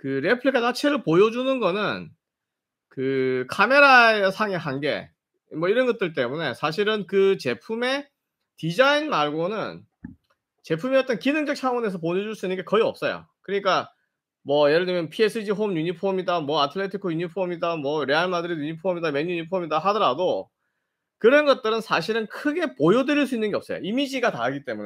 그 레플리카 자체를 보여주는 거는 그 카메라 상의 한계 뭐 이런 것들 때문에 사실은 그 제품의 디자인 말고는 제품의 어떤 기능적 차원에서 보여줄 수 있는 게 거의 없어요. 그러니까 뭐 예를 들면 PSG 홈 유니폼이다, 뭐 아틀레티코 유니폼이다, 뭐 레알 마드리드 유니폼이다, 맨 유니폼이다 하더라도 그런 것들은 사실은 크게 보여드릴 수 있는 게 없어요. 이미지가 다르기 때문에.